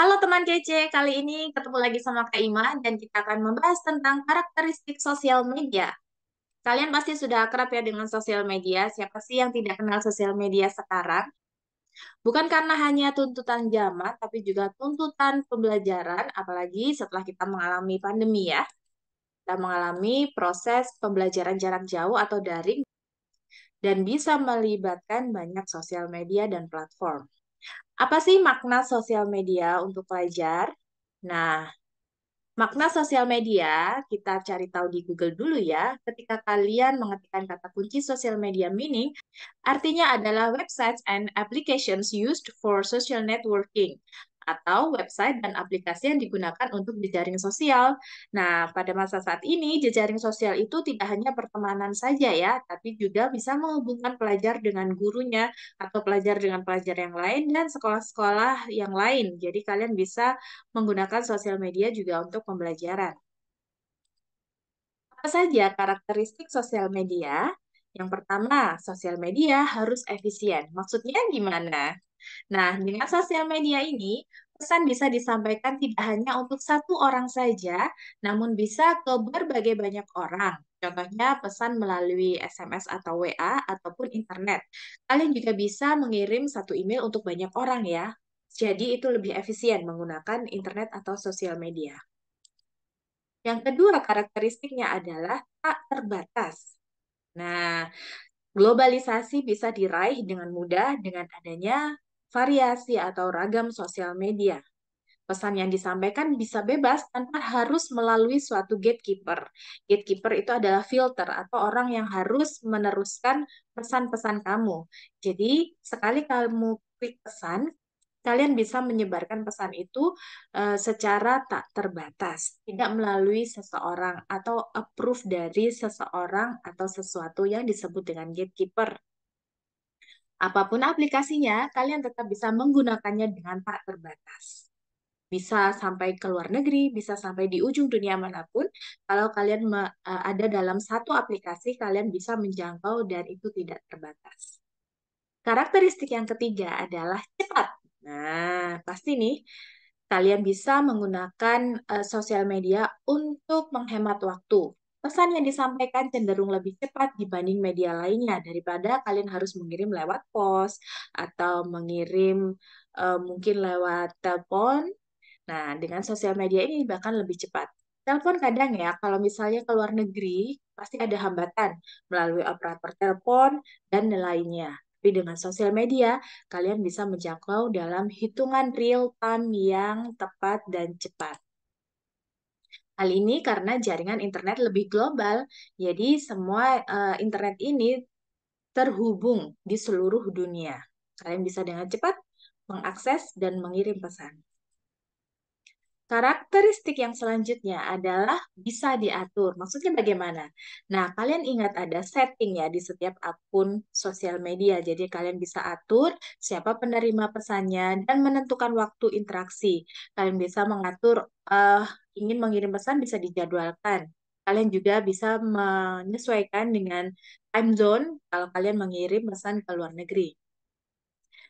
Halo teman kece, kali ini ketemu lagi sama Kak Ima dan kita akan membahas tentang karakteristik sosial media. Kalian pasti sudah akrab ya dengan sosial media, siapa sih yang tidak kenal sosial media sekarang? Bukan karena hanya tuntutan zaman, tapi juga tuntutan pembelajaran, apalagi setelah kita mengalami pandemi ya. Kita mengalami proses pembelajaran jarak jauh atau daring dan bisa melibatkan banyak sosial media dan platform. Apa sih makna sosial media untuk pelajar? Nah, makna sosial media kita cari tahu di Google dulu ya. Ketika kalian mengetikkan kata kunci sosial media meaning, artinya adalah websites and applications used for social networking atau website dan aplikasi yang digunakan untuk jejaring sosial. Nah, pada masa saat ini, jejaring sosial itu tidak hanya pertemanan saja ya, tapi juga bisa menghubungkan pelajar dengan gurunya atau pelajar dengan pelajar yang lain dan sekolah-sekolah yang lain. Jadi, kalian bisa menggunakan sosial media juga untuk pembelajaran. Apa saja karakteristik sosial media? Yang pertama, sosial media harus efisien. Maksudnya gimana? Nah, dengan sosial media ini, pesan bisa disampaikan tidak hanya untuk satu orang saja, namun bisa ke berbagai banyak orang. Contohnya pesan melalui SMS atau WA ataupun internet. Kalian juga bisa mengirim satu email untuk banyak orang ya. Jadi itu lebih efisien menggunakan internet atau sosial media. Yang kedua karakteristiknya adalah tak terbatas. Nah, globalisasi bisa diraih dengan mudah dengan adanya variasi atau ragam sosial media. Pesan yang disampaikan bisa bebas tanpa harus melalui suatu gatekeeper. Gatekeeper itu adalah filter atau orang yang harus meneruskan pesan-pesan kamu. Jadi, sekali kamu klik pesan, kalian bisa menyebarkan pesan itu uh, secara tak terbatas, tidak melalui seseorang atau approve dari seseorang atau sesuatu yang disebut dengan gatekeeper. Apapun aplikasinya, kalian tetap bisa menggunakannya dengan tak terbatas. Bisa sampai ke luar negeri, bisa sampai di ujung dunia manapun. Kalau kalian e, ada dalam satu aplikasi, kalian bisa menjangkau dan itu tidak terbatas. Karakteristik yang ketiga adalah cepat. Nah, pasti nih kalian bisa menggunakan uh, sosial media untuk menghemat waktu. Pesan yang disampaikan cenderung lebih cepat dibanding media lainnya daripada kalian harus mengirim lewat pos atau mengirim uh, mungkin lewat telepon. Nah, dengan sosial media ini bahkan lebih cepat. Telepon kadang ya, kalau misalnya ke luar negeri, pasti ada hambatan melalui operator telepon dan lainnya. Tapi dengan sosial media, kalian bisa menjangkau dalam hitungan real time yang tepat dan cepat. Hal ini karena jaringan internet lebih global, jadi semua uh, internet ini terhubung di seluruh dunia. Kalian bisa dengan cepat mengakses dan mengirim pesan. Karakteristik yang selanjutnya adalah bisa diatur. Maksudnya bagaimana? Nah, kalian ingat ada setting ya di setiap akun sosial media. Jadi kalian bisa atur siapa penerima pesannya dan menentukan waktu interaksi. Kalian bisa mengatur uh, ingin mengirim pesan bisa dijadwalkan. Kalian juga bisa menyesuaikan dengan time zone kalau kalian mengirim pesan ke luar negeri.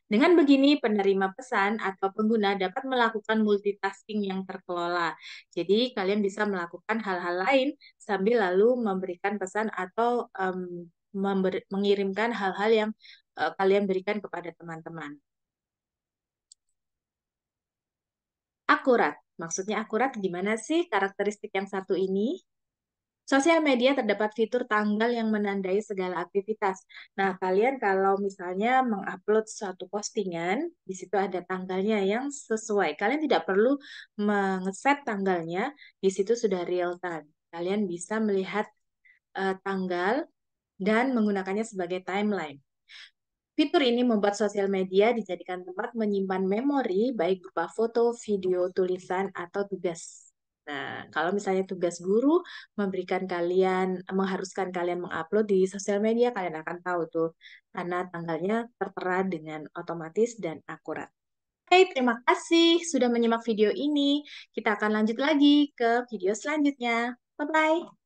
Dengan begini, penerima pesan atau pengguna dapat melakukan multitasking yang terkelola. Jadi, kalian bisa melakukan hal-hal lain sambil lalu memberikan pesan atau um, member mengirimkan hal-hal yang uh, kalian berikan kepada teman-teman. Akurat. Maksudnya akurat gimana sih karakteristik yang satu ini? Sosial media terdapat fitur tanggal yang menandai segala aktivitas. Nah, kalian kalau misalnya mengupload suatu postingan, di situ ada tanggalnya yang sesuai. Kalian tidak perlu mengeset tanggalnya, di situ sudah real time. Kalian bisa melihat uh, tanggal dan menggunakannya sebagai timeline. Fitur ini membuat sosial media dijadikan tempat menyimpan memori baik berupa foto, video, tulisan, atau tugas. Nah, kalau misalnya tugas guru memberikan kalian, mengharuskan kalian mengupload di sosial media, kalian akan tahu tuh, karena tanggalnya tertera dengan otomatis dan akurat. Oke, hey, terima kasih sudah menyimak video ini. Kita akan lanjut lagi ke video selanjutnya. Bye-bye.